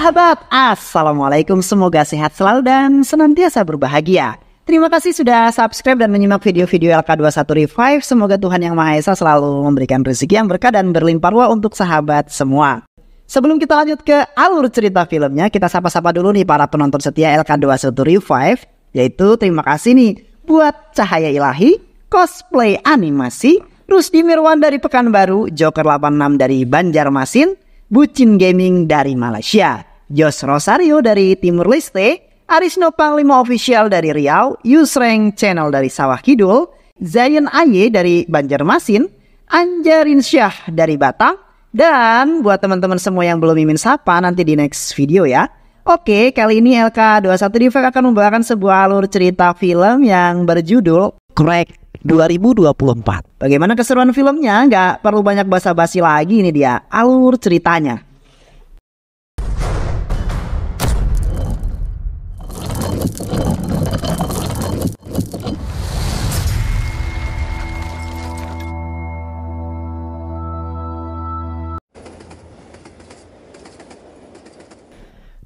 sahabat, Assalamualaikum. Semoga sehat selalu dan senantiasa berbahagia. Terima kasih sudah subscribe dan menyimak video-video LK21 Revive. Semoga Tuhan Yang Maha Esa selalu memberikan rezeki yang berkah dan berlimpah ruah untuk sahabat semua. Sebelum kita lanjut ke alur cerita filmnya, kita sapa-sapa dulu nih para penonton setia LK21 Revive, yaitu terima kasih nih buat Cahaya Ilahi, Cosplay Animasi, Rusdi Mirwan dari Pekanbaru, Joker 86 dari Banjarmasin, Bucin Gaming dari Malaysia. Jos Rosario dari Timur Leste, Arisno Panglima Official dari Riau, Yusreng Channel dari Sawah Kidul, Zayan Aye dari Banjarmasin, Anjarin Syah dari Batang, dan buat teman-teman semua yang belum mimin sapa nanti di next video ya. Oke, kali ini LK21 Diva akan membawakan sebuah alur cerita film yang berjudul Crack 2024. Bagaimana keseruan filmnya? Nggak perlu banyak basa-basi lagi ini dia, alur ceritanya.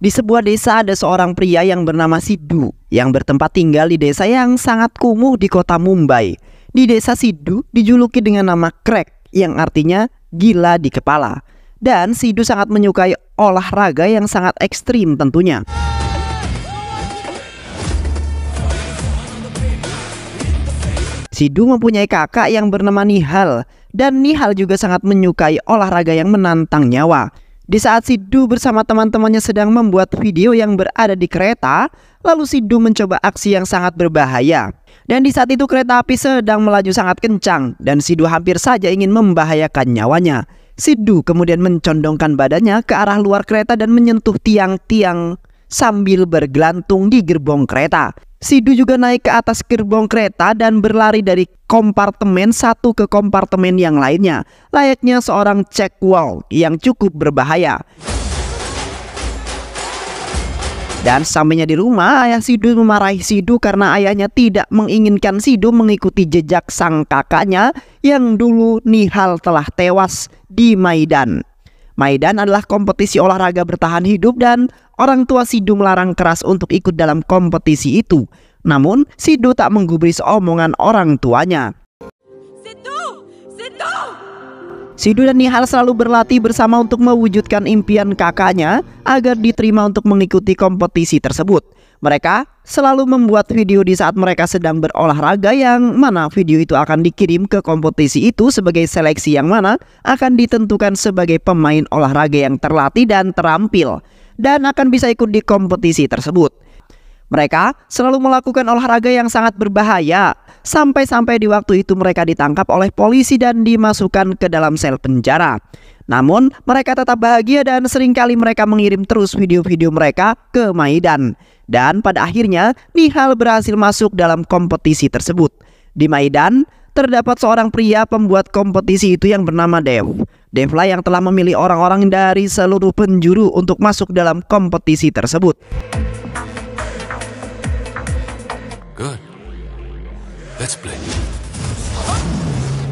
Di sebuah desa ada seorang pria yang bernama Sidhu yang bertempat tinggal di desa yang sangat kumuh di kota Mumbai. Di desa Sidhu dijuluki dengan nama Crack yang artinya gila di kepala. Dan Sidhu sangat menyukai olahraga yang sangat ekstrim tentunya. Sidhu mempunyai kakak yang bernama Nihal dan Nihal juga sangat menyukai olahraga yang menantang nyawa. Di saat Sidu bersama teman-temannya sedang membuat video yang berada di kereta, lalu Sidu mencoba aksi yang sangat berbahaya. Dan di saat itu kereta api sedang melaju sangat kencang dan Sidu hampir saja ingin membahayakan nyawanya. Sidu kemudian mencondongkan badannya ke arah luar kereta dan menyentuh tiang-tiang sambil bergelantung di gerbong kereta. Sidu juga naik ke atas gerbong kereta dan berlari dari kompartemen satu ke kompartemen yang lainnya, layaknya seorang check wall yang cukup berbahaya. Dan sampainya di rumah, ayah Sidu memarahi Sidu karena ayahnya tidak menginginkan Sidu mengikuti jejak sang kakaknya yang dulu Nihal telah tewas di Maidan. Maidan adalah kompetisi olahraga bertahan hidup dan Orang tua Sidu melarang keras untuk ikut dalam kompetisi itu. Namun, Sidu tak menggubris omongan orang tuanya. Sidu! Sidu! Sidu dan Nihal selalu berlatih bersama untuk mewujudkan impian kakaknya agar diterima untuk mengikuti kompetisi tersebut. Mereka selalu membuat video di saat mereka sedang berolahraga yang mana video itu akan dikirim ke kompetisi itu sebagai seleksi yang mana akan ditentukan sebagai pemain olahraga yang terlatih dan terampil dan akan bisa ikut di kompetisi tersebut. Mereka selalu melakukan olahraga yang sangat berbahaya, sampai-sampai di waktu itu mereka ditangkap oleh polisi dan dimasukkan ke dalam sel penjara. Namun, mereka tetap bahagia dan seringkali mereka mengirim terus video-video mereka ke Maidan. Dan pada akhirnya, Nihal berhasil masuk dalam kompetisi tersebut. Di Maidan, terdapat seorang pria pembuat kompetisi itu yang bernama Dev. lah yang telah memilih orang-orang dari seluruh penjuru untuk masuk dalam kompetisi tersebut. Good. Let's play.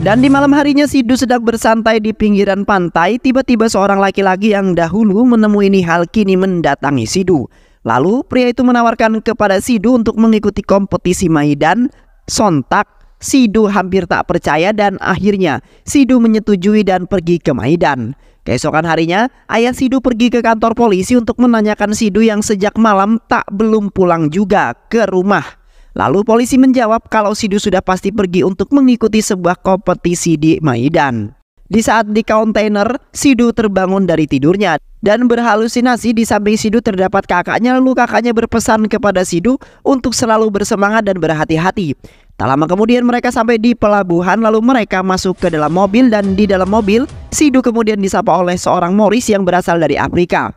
Dan di malam harinya Sidu sedang bersantai di pinggiran pantai, tiba-tiba seorang laki-laki yang dahulu menemui Nihal kini mendatangi Sidu. Lalu pria itu menawarkan kepada Sidu untuk mengikuti kompetisi Maidan, sontak Sidu hampir tak percaya dan akhirnya Sidu menyetujui dan pergi ke Maidan. Keesokan harinya, ayah Sidu pergi ke kantor polisi untuk menanyakan Sidu yang sejak malam tak belum pulang juga ke rumah. Lalu polisi menjawab kalau Sidu sudah pasti pergi untuk mengikuti sebuah kompetisi di Maidan. Di saat di kontainer, Sidu terbangun dari tidurnya dan berhalusinasi di samping Sidu terdapat kakaknya lalu kakaknya berpesan kepada Sidu untuk selalu bersemangat dan berhati-hati. Tak lama kemudian mereka sampai di pelabuhan lalu mereka masuk ke dalam mobil dan di dalam mobil Sidu kemudian disapa oleh seorang Morris yang berasal dari Afrika.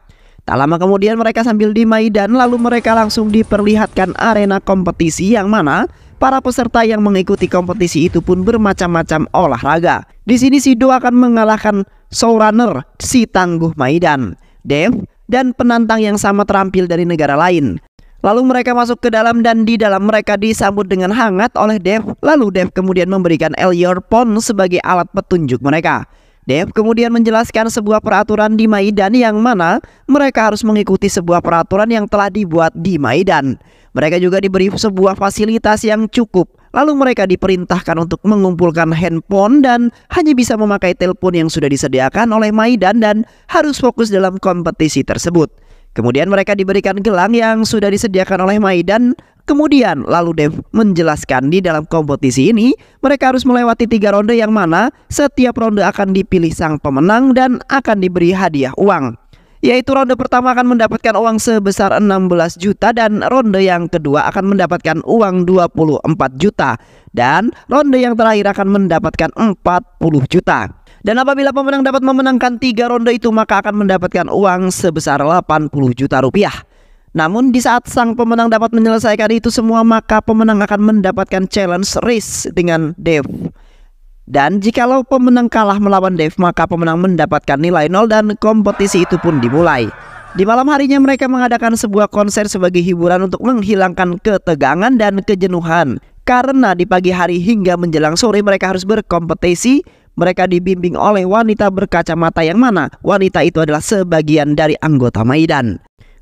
Tak lama kemudian mereka sambil di Maidan lalu mereka langsung diperlihatkan arena kompetisi yang mana para peserta yang mengikuti kompetisi itu pun bermacam-macam olahraga. Di sini Sidu akan mengalahkan showrunner si tangguh Maidan, Dev, dan penantang yang sama terampil dari negara lain. Lalu mereka masuk ke dalam dan di dalam mereka disambut dengan hangat oleh Dev. Lalu Dev kemudian memberikan Elior Pon sebagai alat petunjuk mereka. Dev kemudian menjelaskan sebuah peraturan di Maidan yang mana mereka harus mengikuti sebuah peraturan yang telah dibuat di Maidan. Mereka juga diberi sebuah fasilitas yang cukup. Lalu mereka diperintahkan untuk mengumpulkan handphone dan hanya bisa memakai telepon yang sudah disediakan oleh Maidan dan harus fokus dalam kompetisi tersebut. Kemudian mereka diberikan gelang yang sudah disediakan oleh Maidan. Kemudian lalu Dev menjelaskan di dalam kompetisi ini mereka harus melewati tiga ronde yang mana setiap ronde akan dipilih sang pemenang dan akan diberi hadiah uang. Yaitu ronde pertama akan mendapatkan uang sebesar 16 juta dan ronde yang kedua akan mendapatkan uang 24 juta dan ronde yang terakhir akan mendapatkan 40 juta. Dan apabila pemenang dapat memenangkan tiga ronde itu maka akan mendapatkan uang sebesar 80 juta rupiah. Namun di saat sang pemenang dapat menyelesaikan itu semua maka pemenang akan mendapatkan challenge race dengan Dev. Dan jikalau pemenang kalah melawan Dev maka pemenang mendapatkan nilai nol dan kompetisi itu pun dimulai. Di malam harinya mereka mengadakan sebuah konser sebagai hiburan untuk menghilangkan ketegangan dan kejenuhan. Karena di pagi hari hingga menjelang sore mereka harus berkompetisi mereka dibimbing oleh wanita berkacamata yang mana wanita itu adalah sebagian dari anggota Maidan.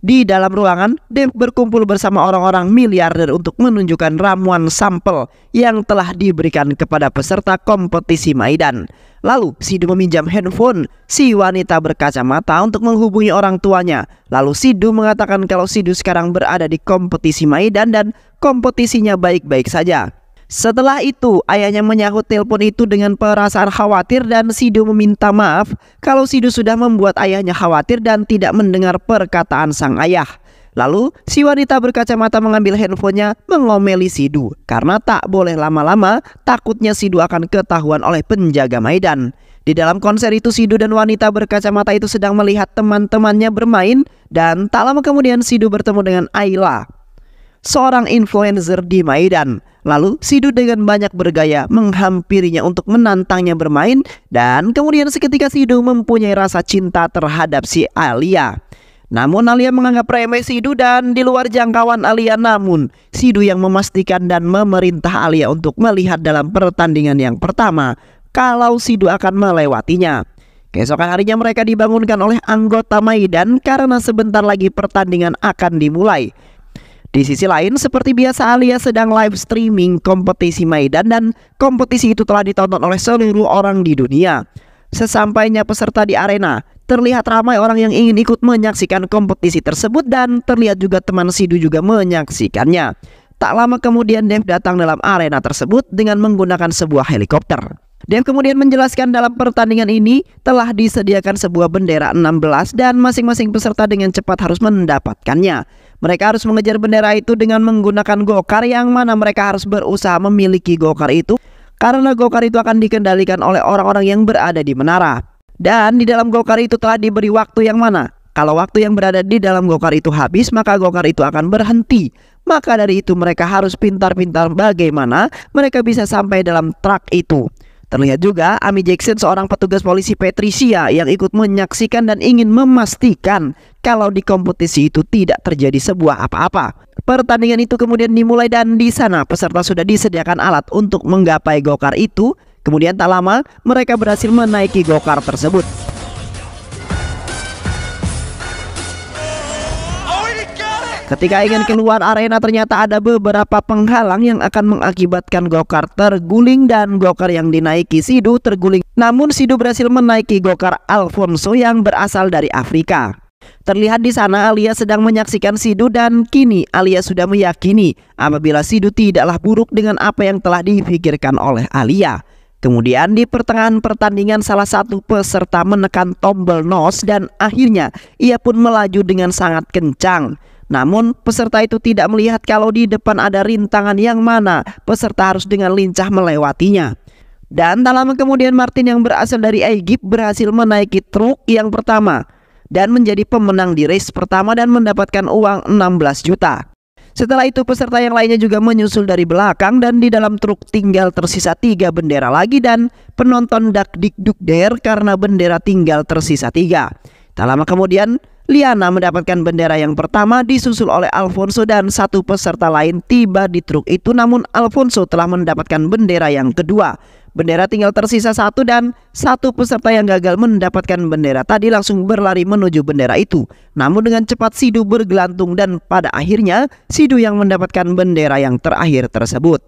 Di dalam ruangan, Dev berkumpul bersama orang-orang miliarder untuk menunjukkan ramuan sampel yang telah diberikan kepada peserta kompetisi Maidan. Lalu, Sidu meminjam handphone si wanita berkacamata untuk menghubungi orang tuanya. Lalu Sidu mengatakan kalau Sidu sekarang berada di kompetisi Maidan dan kompetisinya baik-baik saja. Setelah itu, ayahnya menyahut telepon itu dengan perasaan khawatir dan Sidu meminta maaf kalau Sidu sudah membuat ayahnya khawatir dan tidak mendengar perkataan sang ayah. Lalu, si wanita berkacamata mengambil handphonenya mengomeli Sidu karena tak boleh lama-lama takutnya Sidu akan ketahuan oleh penjaga Maidan. Di dalam konser itu Sidu dan wanita berkacamata itu sedang melihat teman-temannya bermain dan tak lama kemudian Sidu bertemu dengan Ayla seorang influencer di Maidan. Lalu Sidu dengan banyak bergaya menghampirinya untuk menantangnya bermain dan kemudian seketika Sidu mempunyai rasa cinta terhadap si Alia. Namun Alia menganggap remeh Sidu dan di luar jangkauan Alia namun Sidu yang memastikan dan memerintah Alia untuk melihat dalam pertandingan yang pertama kalau Sidu akan melewatinya. Keesokan harinya mereka dibangunkan oleh anggota Maidan karena sebentar lagi pertandingan akan dimulai. Di sisi lain, seperti biasa Alia sedang live streaming kompetisi Maidan dan kompetisi itu telah ditonton oleh seluruh orang di dunia. Sesampainya peserta di arena, terlihat ramai orang yang ingin ikut menyaksikan kompetisi tersebut dan terlihat juga teman Sidu juga menyaksikannya. Tak lama kemudian Dev datang dalam arena tersebut dengan menggunakan sebuah helikopter. Dan kemudian menjelaskan dalam pertandingan ini telah disediakan sebuah bendera 16 dan masing-masing peserta dengan cepat harus mendapatkannya. Mereka harus mengejar bendera itu dengan menggunakan gokar yang mana mereka harus berusaha memiliki gokar itu karena gokar itu akan dikendalikan oleh orang-orang yang berada di menara. Dan di dalam gokar itu telah diberi waktu yang mana? Kalau waktu yang berada di dalam gokar itu habis, maka gokar itu akan berhenti. Maka dari itu mereka harus pintar-pintar bagaimana mereka bisa sampai dalam truk itu. Terlihat juga Ami Jackson seorang petugas polisi Patricia yang ikut menyaksikan dan ingin memastikan kalau di kompetisi itu tidak terjadi sebuah apa-apa. Pertandingan itu kemudian dimulai dan di sana peserta sudah disediakan alat untuk menggapai gokar itu. Kemudian tak lama mereka berhasil menaiki gokar tersebut. Ketika ingin keluar arena ternyata ada beberapa penghalang yang akan mengakibatkan Gokar terguling dan Gokar yang dinaiki Sidu terguling. Namun Sidu berhasil menaiki Gokar Alfonso yang berasal dari Afrika. Terlihat di sana Alia sedang menyaksikan Sidu dan kini Alia sudah meyakini apabila Sidu tidaklah buruk dengan apa yang telah dipikirkan oleh Alia. Kemudian di pertengahan pertandingan salah satu peserta menekan tombol nos dan akhirnya ia pun melaju dengan sangat kencang. Namun, peserta itu tidak melihat kalau di depan ada rintangan yang mana peserta harus dengan lincah melewatinya. Dan tak lama kemudian Martin yang berasal dari Egypt berhasil menaiki truk yang pertama dan menjadi pemenang di race pertama dan mendapatkan uang 16 juta. Setelah itu peserta yang lainnya juga menyusul dari belakang dan di dalam truk tinggal tersisa tiga bendera lagi dan penonton dak dik der karena bendera tinggal tersisa tiga. Tak lama kemudian Liana mendapatkan bendera yang pertama disusul oleh Alfonso dan satu peserta lain tiba di truk itu namun Alfonso telah mendapatkan bendera yang kedua. Bendera tinggal tersisa satu dan satu peserta yang gagal mendapatkan bendera tadi langsung berlari menuju bendera itu. Namun dengan cepat Sidu bergelantung dan pada akhirnya Sidu yang mendapatkan bendera yang terakhir tersebut.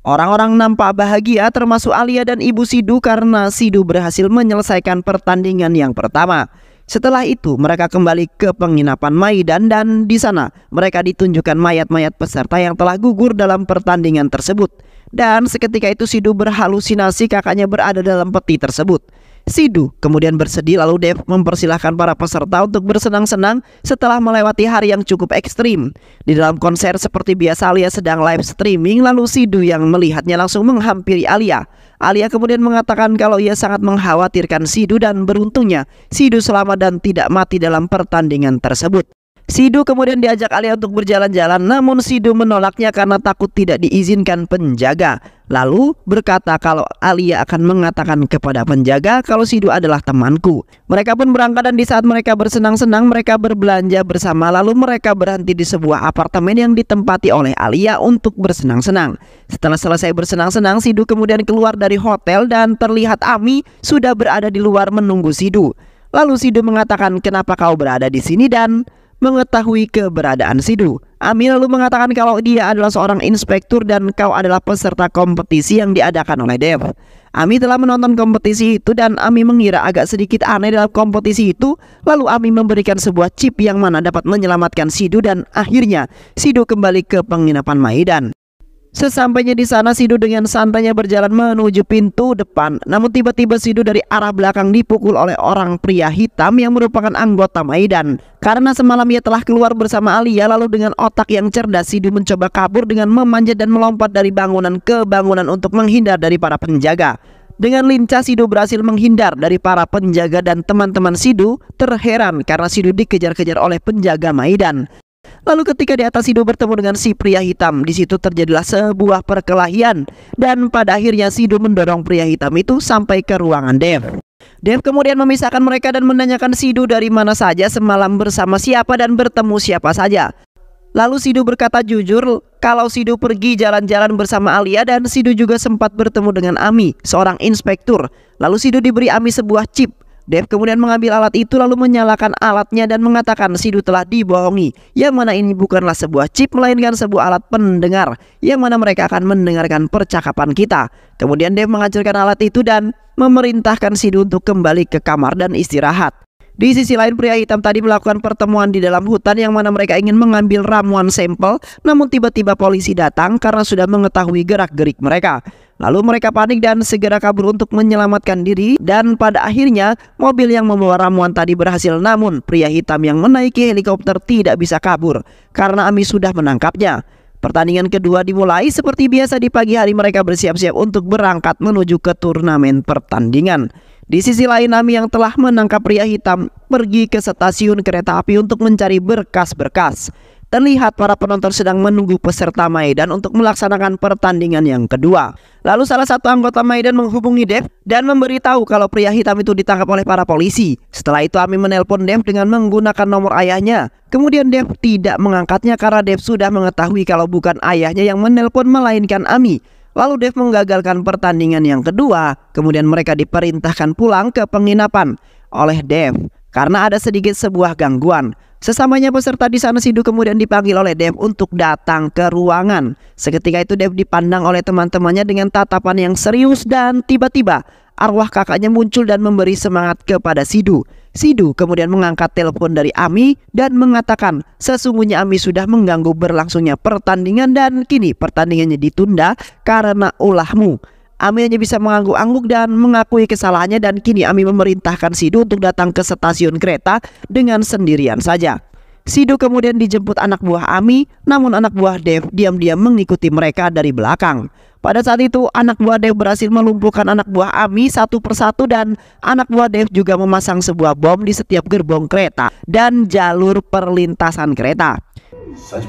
Orang-orang nampak bahagia termasuk Alia dan Ibu Sidu karena Sidu berhasil menyelesaikan pertandingan yang pertama. Setelah itu mereka kembali ke penginapan Maidan dan di sana mereka ditunjukkan mayat-mayat peserta yang telah gugur dalam pertandingan tersebut. Dan seketika itu Sidu berhalusinasi kakaknya berada dalam peti tersebut. Sidu kemudian bersedih lalu Dev mempersilahkan para peserta untuk bersenang-senang setelah melewati hari yang cukup ekstrim. Di dalam konser seperti biasa Alia sedang live streaming lalu Sidu yang melihatnya langsung menghampiri Alia. Alia kemudian mengatakan kalau ia sangat mengkhawatirkan Sidu dan beruntungnya Sidu selamat dan tidak mati dalam pertandingan tersebut. Sidu kemudian diajak Alia untuk berjalan-jalan namun Sidu menolaknya karena takut tidak diizinkan penjaga. Lalu berkata kalau Alia akan mengatakan kepada penjaga kalau Sidu adalah temanku. Mereka pun berangkat dan di saat mereka bersenang-senang mereka berbelanja bersama lalu mereka berhenti di sebuah apartemen yang ditempati oleh Alia untuk bersenang-senang. Setelah selesai bersenang-senang Sidu kemudian keluar dari hotel dan terlihat Ami sudah berada di luar menunggu Sidu. Lalu Sidu mengatakan kenapa kau berada di sini dan mengetahui keberadaan Sidu. Ami lalu mengatakan kalau dia adalah seorang inspektur dan kau adalah peserta kompetisi yang diadakan oleh Dev. Ami telah menonton kompetisi itu dan Ami mengira agak sedikit aneh dalam kompetisi itu. Lalu Ami memberikan sebuah chip yang mana dapat menyelamatkan Sidu dan akhirnya Sidu kembali ke penginapan Maidan. Sesampainya di sana Sidu dengan santainya berjalan menuju pintu depan Namun tiba-tiba Sidu dari arah belakang dipukul oleh orang pria hitam yang merupakan anggota Maidan Karena semalam ia telah keluar bersama Alia lalu dengan otak yang cerdas Sidu mencoba kabur dengan memanjat dan melompat dari bangunan ke bangunan untuk menghindar dari para penjaga dengan lincah Sidu berhasil menghindar dari para penjaga dan teman-teman Sidu terheran karena Sidu dikejar-kejar oleh penjaga Maidan Lalu ketika di atas Sidu bertemu dengan si pria hitam, di situ terjadilah sebuah perkelahian dan pada akhirnya Sidu mendorong pria hitam itu sampai ke ruangan Dev. Dev kemudian memisahkan mereka dan menanyakan Sidu dari mana saja semalam bersama siapa dan bertemu siapa saja. Lalu Sidu berkata jujur kalau Sidu pergi jalan-jalan bersama Alia dan Sidu juga sempat bertemu dengan Ami, seorang inspektur. Lalu Sidu diberi Ami sebuah chip Dev kemudian mengambil alat itu lalu menyalakan alatnya dan mengatakan Sidu telah dibohongi. Yang mana ini bukanlah sebuah chip melainkan sebuah alat pendengar yang mana mereka akan mendengarkan percakapan kita. Kemudian Dev menghancurkan alat itu dan memerintahkan Sidu untuk kembali ke kamar dan istirahat. Di sisi lain pria hitam tadi melakukan pertemuan di dalam hutan yang mana mereka ingin mengambil ramuan sampel namun tiba-tiba polisi datang karena sudah mengetahui gerak-gerik mereka. Lalu mereka panik dan segera kabur untuk menyelamatkan diri dan pada akhirnya mobil yang membawa ramuan tadi berhasil namun pria hitam yang menaiki helikopter tidak bisa kabur karena Ami sudah menangkapnya. Pertandingan kedua dimulai seperti biasa di pagi hari mereka bersiap-siap untuk berangkat menuju ke turnamen pertandingan. Di sisi lain Ami yang telah menangkap pria hitam pergi ke stasiun kereta api untuk mencari berkas-berkas. Terlihat para penonton sedang menunggu peserta Maidan untuk melaksanakan pertandingan yang kedua. Lalu salah satu anggota Maidan menghubungi Dev dan memberitahu kalau pria hitam itu ditangkap oleh para polisi. Setelah itu Ami menelpon Dev dengan menggunakan nomor ayahnya. Kemudian Dev tidak mengangkatnya karena Dev sudah mengetahui kalau bukan ayahnya yang menelpon melainkan Ami. Lalu Dev menggagalkan pertandingan yang kedua. Kemudian mereka diperintahkan pulang ke penginapan oleh Dev karena ada sedikit sebuah gangguan. Sesamanya peserta di sana Sidu kemudian dipanggil oleh Dev untuk datang ke ruangan. Seketika itu Dev dipandang oleh teman-temannya dengan tatapan yang serius dan tiba-tiba arwah kakaknya muncul dan memberi semangat kepada Sidu. Sidu kemudian mengangkat telepon dari Ami dan mengatakan sesungguhnya Ami sudah mengganggu berlangsungnya pertandingan dan kini pertandingannya ditunda karena ulahmu. Ami hanya bisa mengangguk-angguk dan mengakui kesalahannya dan kini Ami memerintahkan Sidu untuk datang ke stasiun kereta dengan sendirian saja. Sidu kemudian dijemput anak buah Ami, namun anak buah Dev diam-diam mengikuti mereka dari belakang. Pada saat itu, anak buah Dev berhasil melumpuhkan anak buah Ami satu persatu dan anak buah Dev juga memasang sebuah bom di setiap gerbong kereta dan jalur perlintasan kereta. Saya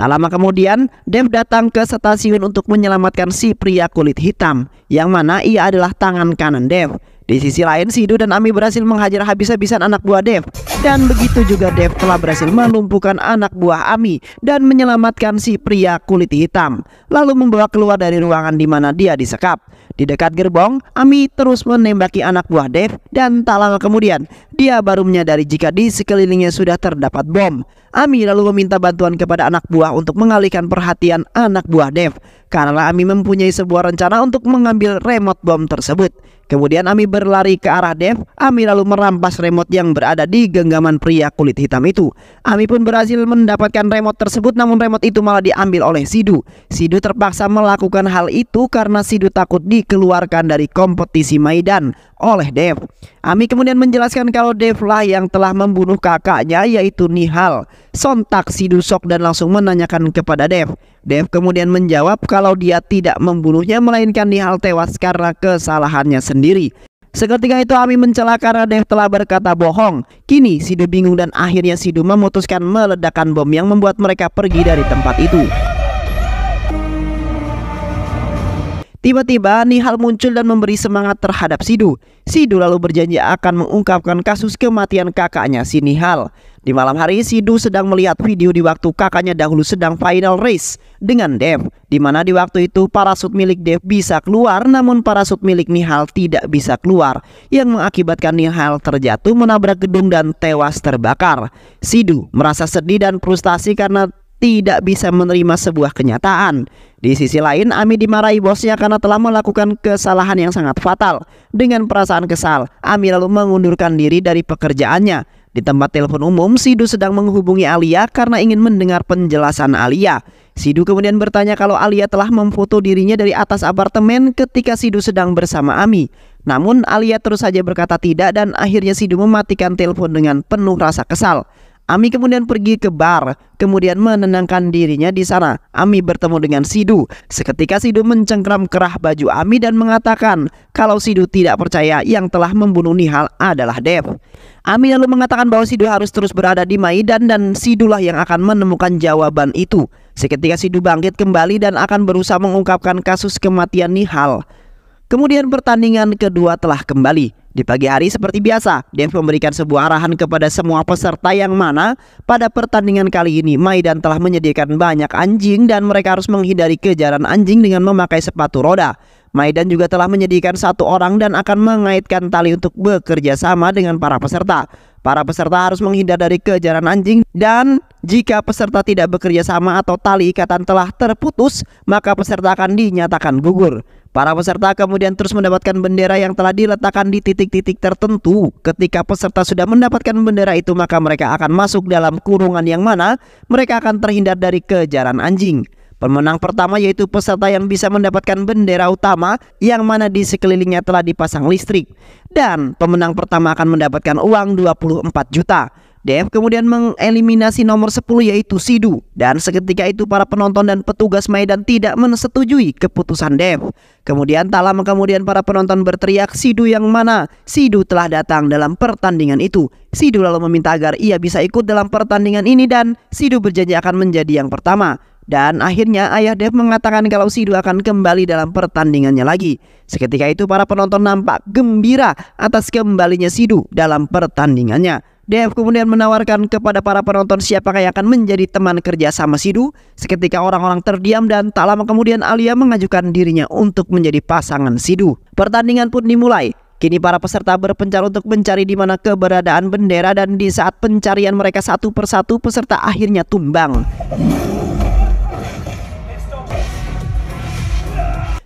Tak lama kemudian, Dev datang ke stasiun untuk menyelamatkan si pria kulit hitam, yang mana ia adalah tangan kanan Dev. Di sisi lain, Sidu dan Ami berhasil menghajar habis-habisan anak buah Dev. Dan begitu juga Dev telah berhasil melumpuhkan anak buah Ami dan menyelamatkan si pria kulit hitam. Lalu membawa keluar dari ruangan di mana dia disekap. Di dekat gerbong, Ami terus menembaki anak buah Dev dan tak lama kemudian dia baru menyadari jika di sekelilingnya sudah terdapat bom. Ami lalu meminta bantuan kepada anak buah untuk mengalihkan perhatian anak buah Dev, karena Ami mempunyai sebuah rencana untuk mengambil remote bom tersebut. Kemudian Ami berlari ke arah Dev. Ami lalu merampas remote yang berada di genggaman pria kulit hitam itu. Ami pun berhasil mendapatkan remote tersebut namun remote itu malah diambil oleh Sidu. Sidu terpaksa melakukan hal itu karena Sidu takut dikeluarkan dari kompetisi Maidan oleh Dev. Ami kemudian menjelaskan kalau Dev lah yang telah membunuh kakaknya yaitu Nihal. Sontak si Dusok dan langsung menanyakan kepada Dev. Dev kemudian menjawab kalau dia tidak membunuhnya melainkan Nihal tewas karena kesalahannya sendiri. Seketika itu Ami mencela karena Dev telah berkata bohong. Kini Sidu bingung dan akhirnya Sidu memutuskan meledakkan bom yang membuat mereka pergi dari tempat itu. Tiba-tiba Nihal muncul dan memberi semangat terhadap Sidu. Sidu lalu berjanji akan mengungkapkan kasus kematian kakaknya si Nihal. Di malam hari Sidu sedang melihat video di waktu kakaknya dahulu sedang final race dengan Dev. Di mana di waktu itu parasut milik Dev bisa keluar namun parasut milik Nihal tidak bisa keluar. Yang mengakibatkan Nihal terjatuh menabrak gedung dan tewas terbakar. Sidu merasa sedih dan frustasi karena tidak bisa menerima sebuah kenyataan. Di sisi lain, Ami dimarahi bosnya karena telah melakukan kesalahan yang sangat fatal. Dengan perasaan kesal, Ami lalu mengundurkan diri dari pekerjaannya. Di tempat telepon umum, Sidu sedang menghubungi Alia karena ingin mendengar penjelasan Alia. Sidu kemudian bertanya kalau Alia telah memfoto dirinya dari atas apartemen ketika Sidu sedang bersama Ami. Namun Alia terus saja berkata tidak dan akhirnya Sidu mematikan telepon dengan penuh rasa kesal. Ami kemudian pergi ke bar, kemudian menenangkan dirinya di sana. Ami bertemu dengan Sidu. Seketika Sidu mencengkram kerah baju Ami dan mengatakan kalau Sidu tidak percaya yang telah membunuh Nihal adalah Dev. Ami lalu mengatakan bahwa Sidu harus terus berada di Maidan dan Sidulah yang akan menemukan jawaban itu. Seketika Sidu bangkit kembali dan akan berusaha mengungkapkan kasus kematian Nihal. Kemudian pertandingan kedua telah kembali. Di pagi hari seperti biasa, Dave memberikan sebuah arahan kepada semua peserta yang mana pada pertandingan kali ini Maidan telah menyediakan banyak anjing dan mereka harus menghindari kejaran anjing dengan memakai sepatu roda. Maidan juga telah menyediakan satu orang dan akan mengaitkan tali untuk bekerja sama dengan para peserta. Para peserta harus menghindar dari kejaran anjing dan jika peserta tidak bekerja sama atau tali ikatan telah terputus, maka peserta akan dinyatakan gugur. Para peserta kemudian terus mendapatkan bendera yang telah diletakkan di titik-titik tertentu. Ketika peserta sudah mendapatkan bendera itu, maka mereka akan masuk dalam kurungan yang mana mereka akan terhindar dari kejaran anjing. Pemenang pertama yaitu peserta yang bisa mendapatkan bendera utama yang mana di sekelilingnya telah dipasang listrik. Dan pemenang pertama akan mendapatkan uang 24 juta. DF kemudian mengeliminasi nomor 10 yaitu Sidu dan seketika itu para penonton dan petugas Medan tidak menyetujui keputusan DF. Kemudian tak lama kemudian para penonton berteriak Sidu yang mana? Sidu telah datang dalam pertandingan itu. Sidu lalu meminta agar ia bisa ikut dalam pertandingan ini dan Sidu berjanji akan menjadi yang pertama. Dan akhirnya ayah Dev mengatakan kalau Sidu akan kembali dalam pertandingannya lagi. Seketika itu para penonton nampak gembira atas kembalinya Sidu dalam pertandingannya. DF kemudian menawarkan kepada para penonton siapa yang akan menjadi teman kerja sama Sidu. Seketika orang-orang terdiam dan tak lama kemudian Alia mengajukan dirinya untuk menjadi pasangan Sidu. Pertandingan pun dimulai. Kini para peserta berpencar untuk mencari di mana keberadaan bendera dan di saat pencarian mereka satu persatu peserta akhirnya tumbang.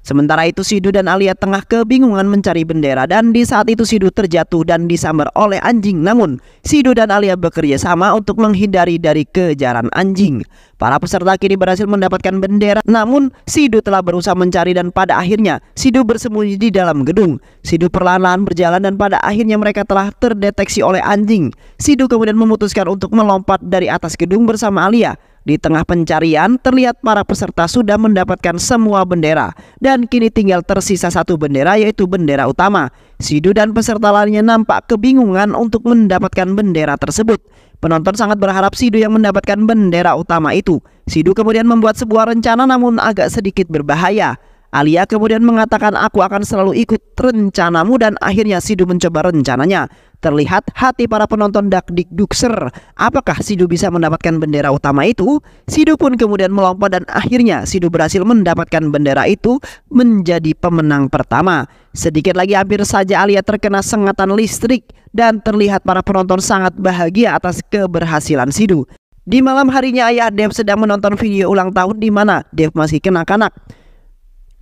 Sementara itu Sidu dan Alia tengah kebingungan mencari bendera dan di saat itu Sidu terjatuh dan disambar oleh anjing. Namun Sidu dan Alia bekerja sama untuk menghindari dari kejaran anjing. Para peserta kini berhasil mendapatkan bendera namun Sidu telah berusaha mencari dan pada akhirnya Sidu bersembunyi di dalam gedung. Sidu perlahan-lahan berjalan dan pada akhirnya mereka telah terdeteksi oleh anjing. Sidu kemudian memutuskan untuk melompat dari atas gedung bersama Alia. Di tengah pencarian, terlihat para peserta sudah mendapatkan semua bendera dan kini tinggal tersisa satu bendera yaitu bendera utama. Sidu dan peserta lainnya nampak kebingungan untuk mendapatkan bendera tersebut. Penonton sangat berharap Sidu yang mendapatkan bendera utama itu. Sidu kemudian membuat sebuah rencana namun agak sedikit berbahaya. Alia kemudian mengatakan aku akan selalu ikut rencanamu dan akhirnya Sidu mencoba rencananya. Terlihat hati para penonton dakdik dukser. Apakah Sidu bisa mendapatkan bendera utama itu? Sidu pun kemudian melompat dan akhirnya Sidu berhasil mendapatkan bendera itu menjadi pemenang pertama. Sedikit lagi hampir saja Alia terkena sengatan listrik dan terlihat para penonton sangat bahagia atas keberhasilan Sidu. Di malam harinya ayah Dev sedang menonton video ulang tahun di mana Dev masih kenak-kanak.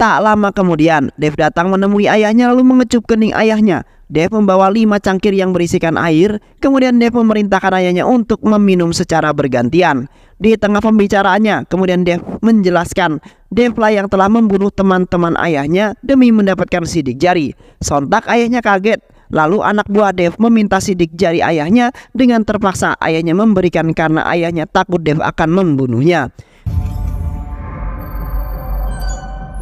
Tak lama kemudian, Dev datang menemui ayahnya lalu mengecup kening ayahnya. Dev membawa lima cangkir yang berisikan air, kemudian Dev memerintahkan ayahnya untuk meminum secara bergantian. Di tengah pembicaraannya, kemudian Dev menjelaskan, Dev lah yang telah membunuh teman-teman ayahnya demi mendapatkan sidik jari. Sontak ayahnya kaget, Lalu anak buah Dev meminta sidik jari ayahnya dengan terpaksa ayahnya memberikan karena ayahnya takut Dev akan membunuhnya.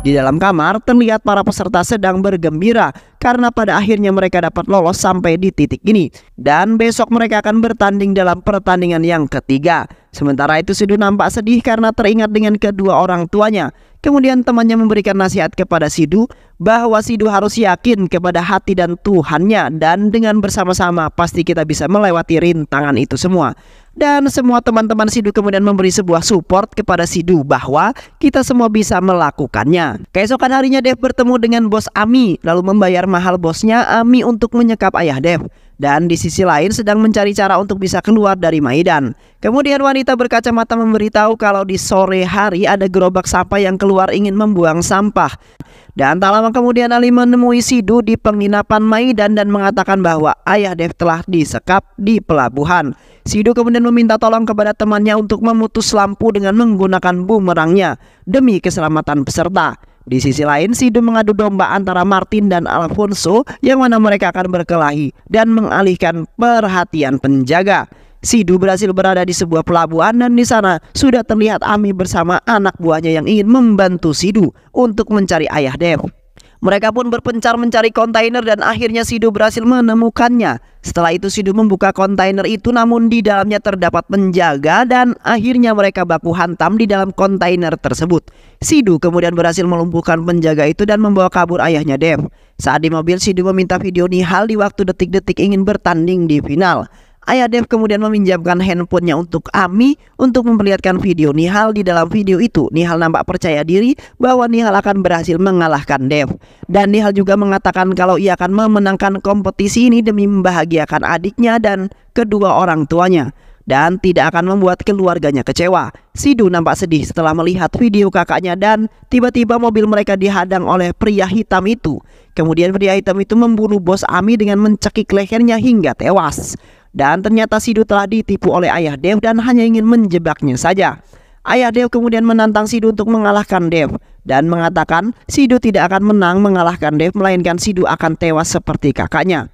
Di dalam kamar terlihat para peserta sedang bergembira karena pada akhirnya mereka dapat lolos sampai di titik ini dan besok mereka akan bertanding dalam pertandingan yang ketiga. Sementara itu Sidu nampak sedih karena teringat dengan kedua orang tuanya. Kemudian temannya memberikan nasihat kepada Sidu bahwa Sidu harus yakin kepada hati dan Tuhannya dan dengan bersama-sama pasti kita bisa melewati rintangan itu semua. Dan semua teman-teman Sidu kemudian memberi sebuah support kepada Sidu bahwa kita semua bisa melakukannya. Keesokan harinya Dev bertemu dengan bos Ami, lalu membayar mahal bosnya Ami untuk menyekap ayah Dev dan di sisi lain sedang mencari cara untuk bisa keluar dari Maidan. Kemudian wanita berkacamata memberitahu kalau di sore hari ada gerobak sampah yang keluar ingin membuang sampah. Dan tak lama kemudian Ali menemui Sidu di penginapan Maidan dan mengatakan bahwa ayah Dev telah disekap di pelabuhan. Sidu kemudian meminta tolong kepada temannya untuk memutus lampu dengan menggunakan bumerangnya demi keselamatan peserta. Di sisi lain, Sidu mengadu domba antara Martin dan Alfonso yang mana mereka akan berkelahi dan mengalihkan perhatian penjaga. Sidu berhasil berada di sebuah pelabuhan dan di sana sudah terlihat Ami bersama anak buahnya yang ingin membantu Sidu untuk mencari ayah Dev. Mereka pun berpencar mencari kontainer dan akhirnya Sidu berhasil menemukannya. Setelah itu Sidu membuka kontainer itu namun di dalamnya terdapat penjaga dan akhirnya mereka baku hantam di dalam kontainer tersebut. Sidu kemudian berhasil melumpuhkan penjaga itu dan membawa kabur ayahnya Dev. Saat di mobil Sidu meminta video Nihal di waktu detik-detik ingin bertanding di final. Ayah Dev kemudian meminjamkan handphonenya untuk Ami untuk memperlihatkan video Nihal di dalam video itu. Nihal nampak percaya diri bahwa Nihal akan berhasil mengalahkan Dev. Dan Nihal juga mengatakan kalau ia akan memenangkan kompetisi ini demi membahagiakan adiknya dan kedua orang tuanya dan tidak akan membuat keluarganya kecewa. Sidu nampak sedih setelah melihat video kakaknya dan tiba-tiba mobil mereka dihadang oleh pria hitam itu. Kemudian pria hitam itu membunuh bos Ami dengan mencekik lehernya hingga tewas. Dan ternyata Sidu telah ditipu oleh ayah Dev dan hanya ingin menjebaknya saja. Ayah Dev kemudian menantang Sidu untuk mengalahkan Dev dan mengatakan Sidu tidak akan menang mengalahkan Dev melainkan Sidu akan tewas seperti kakaknya.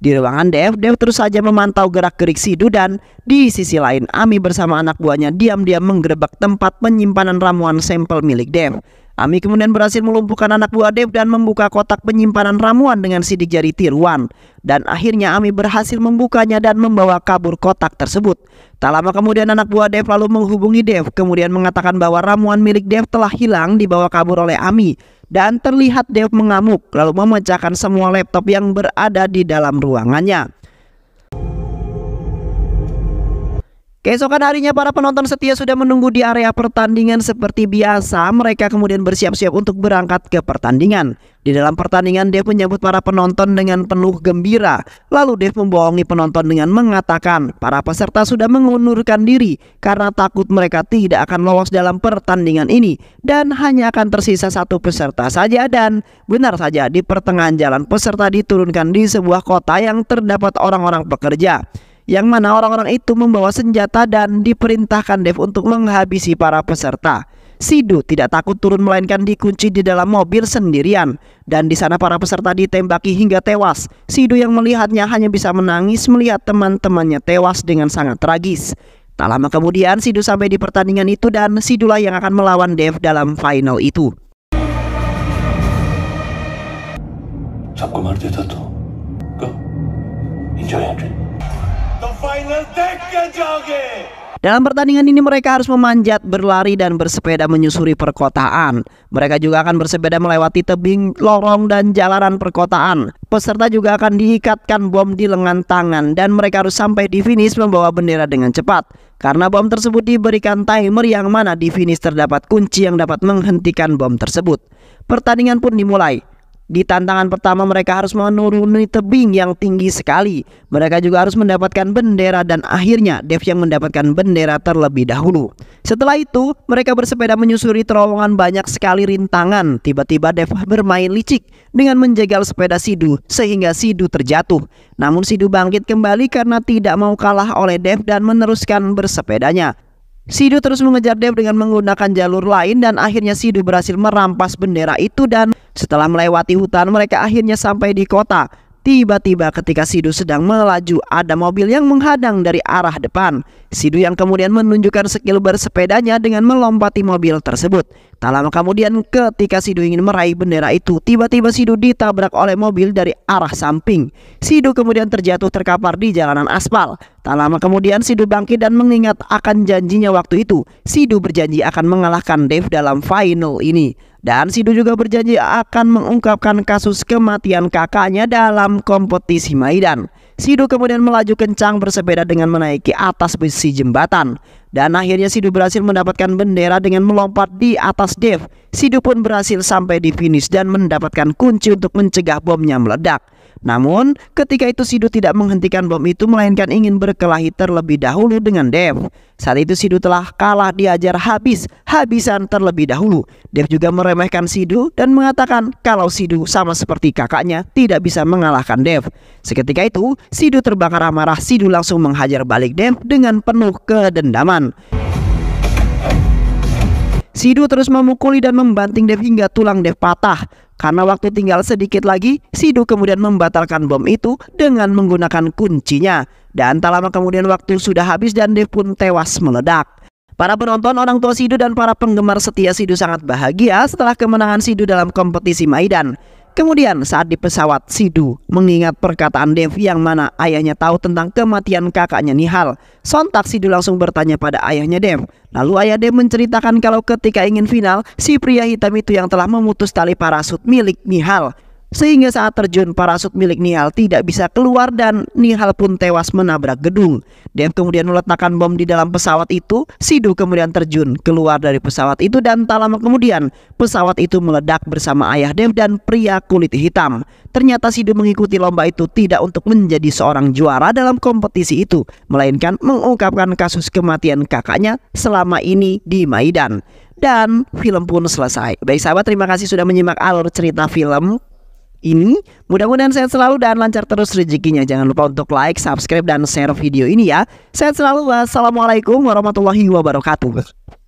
Di ruangan Dev, Dev terus saja memantau gerak-gerik Sidu dan di sisi lain Ami bersama anak buahnya diam-diam menggerebek tempat penyimpanan ramuan sampel milik Dev. Ami kemudian berhasil melumpuhkan anak buah Dev dan membuka kotak penyimpanan ramuan dengan sidik jari tiruan. Dan akhirnya Ami berhasil membukanya dan membawa kabur kotak tersebut. Tak lama kemudian anak buah Dev lalu menghubungi Dev kemudian mengatakan bahwa ramuan milik Dev telah hilang dibawa kabur oleh Ami. Dan terlihat Dev mengamuk lalu memecahkan semua laptop yang berada di dalam ruangannya. Keesokan harinya para penonton setia sudah menunggu di area pertandingan seperti biasa Mereka kemudian bersiap-siap untuk berangkat ke pertandingan Di dalam pertandingan Dev menyambut para penonton dengan penuh gembira Lalu Dev membohongi penonton dengan mengatakan Para peserta sudah mengundurkan diri Karena takut mereka tidak akan lolos dalam pertandingan ini Dan hanya akan tersisa satu peserta saja Dan benar saja di pertengahan jalan peserta diturunkan di sebuah kota yang terdapat orang-orang pekerja yang mana orang-orang itu membawa senjata dan diperintahkan Dev untuk menghabisi para peserta. Sidu tidak takut turun melainkan dikunci di dalam mobil sendirian dan di sana para peserta ditembaki hingga tewas. Sidu yang melihatnya hanya bisa menangis melihat teman-temannya tewas dengan sangat tragis. Tak lama kemudian Sidu sampai di pertandingan itu dan Sidulah yang akan melawan Dev dalam final itu. Sabku मार tuh, enjoy aja final take ke Dalam pertandingan ini mereka harus memanjat, berlari dan bersepeda menyusuri perkotaan. Mereka juga akan bersepeda melewati tebing, lorong dan jalanan perkotaan. Peserta juga akan diikatkan bom di lengan tangan dan mereka harus sampai di finish membawa bendera dengan cepat. Karena bom tersebut diberikan timer yang mana di finish terdapat kunci yang dapat menghentikan bom tersebut. Pertandingan pun dimulai. Di tantangan pertama mereka harus menuruni tebing yang tinggi sekali. Mereka juga harus mendapatkan bendera dan akhirnya Dev yang mendapatkan bendera terlebih dahulu. Setelah itu, mereka bersepeda menyusuri terowongan banyak sekali rintangan. Tiba-tiba Dev bermain licik dengan menjegal sepeda Sidu sehingga Sidu terjatuh. Namun Sidu bangkit kembali karena tidak mau kalah oleh Dev dan meneruskan bersepedanya. Sidu terus mengejar Dev dengan menggunakan jalur lain dan akhirnya Sidu berhasil merampas bendera itu dan setelah melewati hutan mereka akhirnya sampai di kota. Tiba-tiba ketika Sidu sedang melaju ada mobil yang menghadang dari arah depan. Sidu yang kemudian menunjukkan skill bersepedanya dengan melompati mobil tersebut. Tak lama kemudian ketika Sidu ingin meraih bendera itu, tiba-tiba Sidu ditabrak oleh mobil dari arah samping. Sidu kemudian terjatuh terkapar di jalanan aspal. Tak lama kemudian Sidu bangkit dan mengingat akan janjinya waktu itu. Sidu berjanji akan mengalahkan Dave dalam final ini. Dan Sidu juga berjanji akan mengungkapkan kasus kematian kakaknya dalam kompetisi Maidan. Sidu kemudian melaju kencang bersepeda dengan menaiki atas besi jembatan. Dan akhirnya Sidu berhasil mendapatkan bendera dengan melompat di atas Dev. Sidu pun berhasil sampai di finish dan mendapatkan kunci untuk mencegah bomnya meledak. Namun, ketika itu Sidu tidak menghentikan bom itu melainkan ingin berkelahi terlebih dahulu dengan Dev. Saat itu Sidu telah kalah diajar habis-habisan terlebih dahulu. Dev juga meremehkan Sidu dan mengatakan kalau Sidu sama seperti kakaknya tidak bisa mengalahkan Dev. Seketika itu, Sidu terbakar amarah. Sidu langsung menghajar balik Dev dengan penuh kedendaman. Sidu terus memukuli dan membanting Dev hingga tulang Dev patah. Karena waktu tinggal sedikit lagi, Sidu kemudian membatalkan bom itu dengan menggunakan kuncinya. Dan tak lama kemudian waktu sudah habis dan Dev pun tewas meledak. Para penonton, orang tua Sidu dan para penggemar setia Sidu sangat bahagia setelah kemenangan Sidu dalam kompetisi Maidan. Kemudian saat di pesawat, Sidu mengingat perkataan Dev yang mana ayahnya tahu tentang kematian kakaknya Nihal. Sontak Sidu langsung bertanya pada ayahnya Dev. Lalu ayah Dev menceritakan kalau ketika ingin final, si pria hitam itu yang telah memutus tali parasut milik Nihal. Sehingga saat terjun parasut milik Nihal tidak bisa keluar dan Nihal pun tewas menabrak gedung. Dan kemudian meletakkan bom di dalam pesawat itu, Sidu kemudian terjun keluar dari pesawat itu dan tak lama kemudian pesawat itu meledak bersama ayah Dev dan pria kulit hitam. Ternyata Sidu mengikuti lomba itu tidak untuk menjadi seorang juara dalam kompetisi itu, melainkan mengungkapkan kasus kematian kakaknya selama ini di Maidan. Dan film pun selesai. Baik sahabat, terima kasih sudah menyimak alur cerita film ini. Mudah-mudahan sehat selalu dan lancar terus rezekinya. Jangan lupa untuk like, subscribe, dan share video ini ya. Sehat selalu. Wassalamualaikum warahmatullahi wabarakatuh.